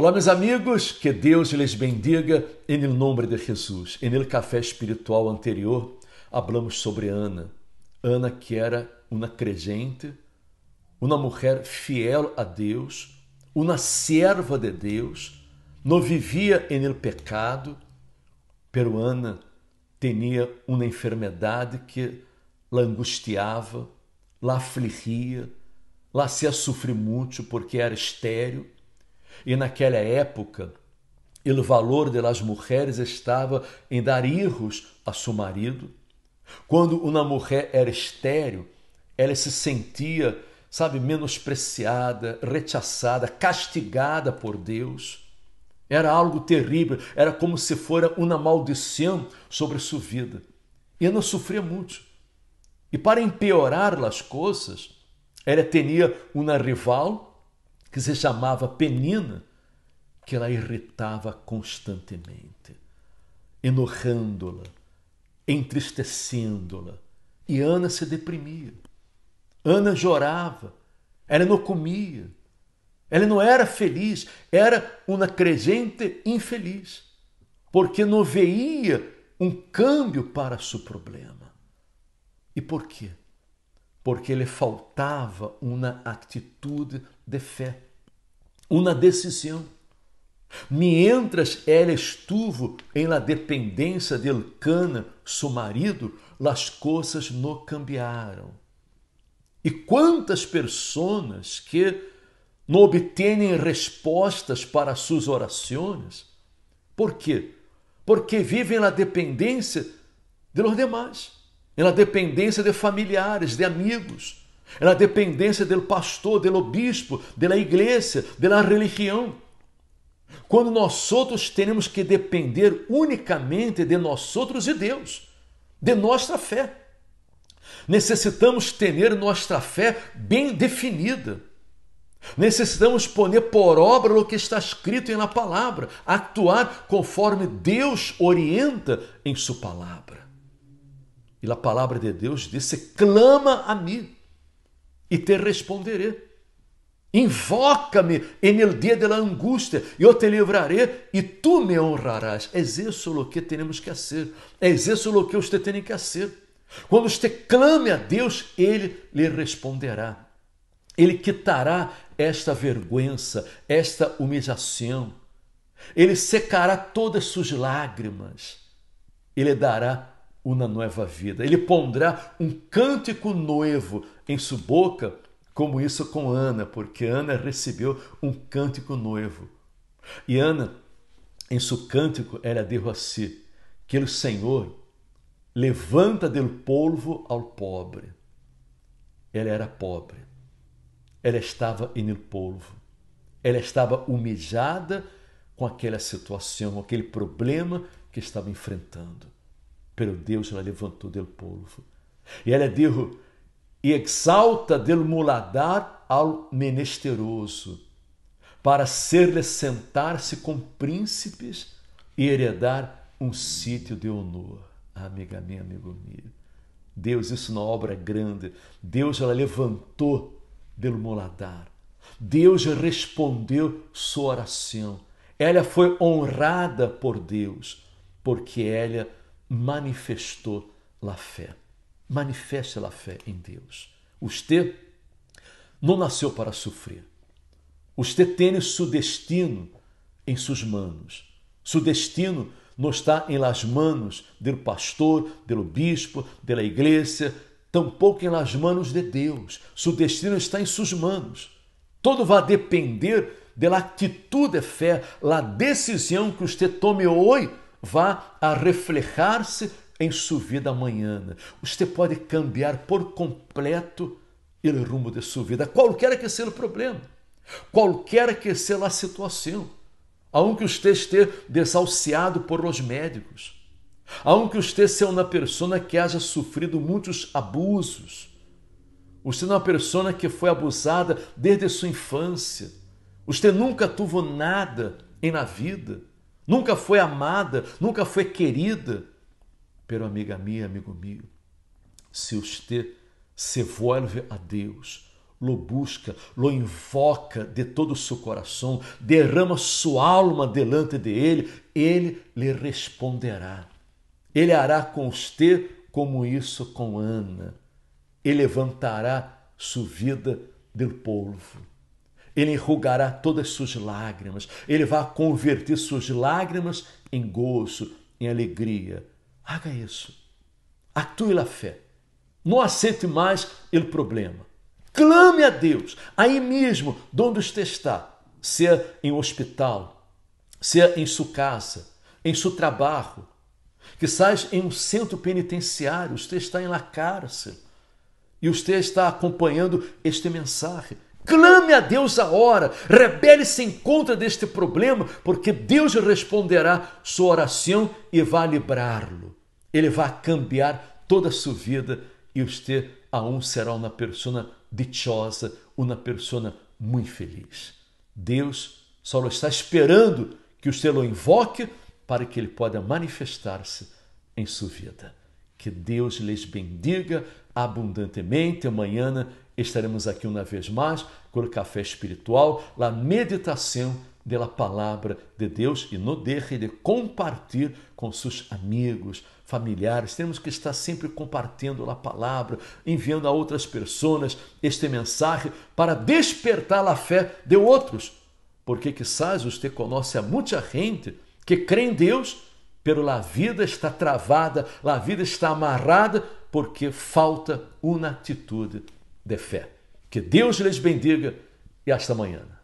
Olá, meus amigos, que Deus lhes bendiga em nome de Jesus. Em el café espiritual anterior, hablamos sobre Ana. Ana que era uma crente, uma mulher fiel a Deus, uma serva de Deus, não vivia em el pecado, pero Ana tinha uma enfermidade que la angustiava, la afligia, la se sofre muito porque era estéril e naquela época, o valor das mulheres estava em dar erros a seu marido. Quando uma mulher era estéril, ela se sentia, sabe, menospreciada, rechaçada, castigada por Deus. Era algo terrível, era como se fora uma maldição sobre sua vida. E ela sofria muito. E para empeorar as coisas, ela tinha uma rival que se chamava Penina, que ela irritava constantemente, enorrando-la, entristecendo-la. E Ana se deprimia. Ana chorava, ela não comia, ela não era feliz, era uma crescente infeliz, porque não veia um câmbio para seu problema. E por quê? Porque lhe faltava uma atitude de fé, uma decisão. Mientras ela estuvo em la dependência de Lucana, seu marido, las coisas não cambiaram. E quantas pessoas que não obtêm respostas para suas orações? Por quê? Porque vivem na dependência de los demais, na dependência de familiares, de amigos, é a dependência do pastor, do bispo, da igreja, da religião. Quando nós outros temos que depender unicamente de nós outros e Deus, de nossa fé. Necessitamos ter nossa fé bem definida. Necessitamos pôr por obra o que está escrito na palavra, atuar conforme Deus orienta em sua palavra. E a palavra de Deus disse: clama a mim e te responderei. Invoca-me em el dia de la angústia, e eu te livrarei e tu me honrarás. É isso o que temos que fazer. É isso o que você tem que fazer. Quando você clame a Deus, Ele lhe responderá. Ele quitará esta vergonha, esta humilhação. Ele secará todas suas lágrimas. Ele dará uma nova vida. Ele pondrá um cântico novo em sua boca, como isso com Ana, porque Ana recebeu um cântico novo. E Ana, em seu cântico, deu a si: que o Senhor levanta del povo ao pobre. Ela era pobre. Ela estava no povo. Ela estava humilhada com aquela situação, aquele problema que estava enfrentando pero Deus ela levantou del povo. E ela dijo, e exalta del muladar ao menesteroso, para ser-lhe sentar-se com príncipes e heredar um sítio de honor. Amiga minha, amigo meu. Deus, isso na é obra grande. Deus ela levantou del muladar. Deus respondeu sua oração. Ela foi honrada por Deus, porque ela manifestou la fé. Manifesta a fé em Deus. Você não nasceu para sofrer. Você tem seu destino em suas mãos. Seu destino não está em las mãos do pastor, do bispo, da igreja, tampouco em las mãos de Deus. Seu destino está em suas mãos. Todo vai depender da atitude de fé, da decisão que você tome hoje vá a reflejar-se em sua vida amanhã. Você pode cambiar por completo o rumo de sua vida, qualquer que seja o problema, qualquer que seja a situação, que você esteja desalciado por os médicos, que você seja uma pessoa que haja sofrido muitos abusos, você é uma pessoa que foi abusada desde sua infância, você nunca teve nada em na vida, nunca foi amada, nunca foi querida. Pero, amiga minha, amigo meu, se você se volve a Deus, lo busca, lo invoca de todo o seu coração, derrama sua alma delante de Ele, Ele lhe responderá. Ele hará com você como isso com Ana. Ele levantará sua vida do povo. Ele enrugará todas suas lágrimas, ele vai converter suas lágrimas em gozo, em alegria. Haga isso. Atue a fé. Não aceite mais o problema. Clame a Deus, aí mesmo, onde você está, Seja é em hospital, seja é em sua casa, em seu trabalho, que sais em um centro penitenciário, você está em la cárcel e você está acompanhando este mensagem. Clame a Deus agora, rebele-se em contra deste problema, porque Deus responderá sua oração e vai librá lo Ele vai cambiar toda a sua vida e você um será uma pessoa dichosa, uma pessoa muito feliz. Deus só está esperando que você o invoque para que ele possa manifestar-se em sua vida. Que Deus lhes bendiga abundantemente amanhã Estaremos aqui uma vez mais com o Café Espiritual, a meditação da palavra de Deus e não deixe de compartilhar com seus amigos, familiares. Temos que estar sempre compartilhando a palavra, enviando a outras pessoas este mensagem para despertar a fé de outros, porque sabe você conhece a muita gente que crê em Deus, pero a vida está travada, a vida está amarrada porque falta uma atitude de fé. Que Deus lhes bendiga e hasta amanhã.